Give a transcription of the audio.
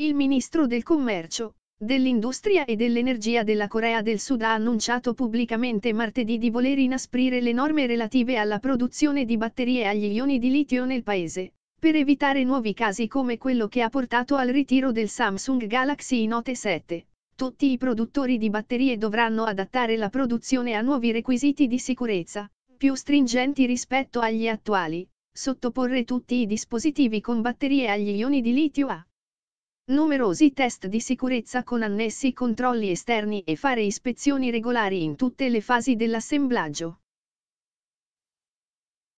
Il ministro del commercio, dell'industria e dell'energia della Corea del Sud ha annunciato pubblicamente martedì di voler inasprire le norme relative alla produzione di batterie agli ioni di litio nel paese, per evitare nuovi casi come quello che ha portato al ritiro del Samsung Galaxy Note 7. Tutti i produttori di batterie dovranno adattare la produzione a nuovi requisiti di sicurezza, più stringenti rispetto agli attuali, sottoporre tutti i dispositivi con batterie agli ioni di litio A numerosi test di sicurezza con annessi controlli esterni e fare ispezioni regolari in tutte le fasi dell'assemblaggio.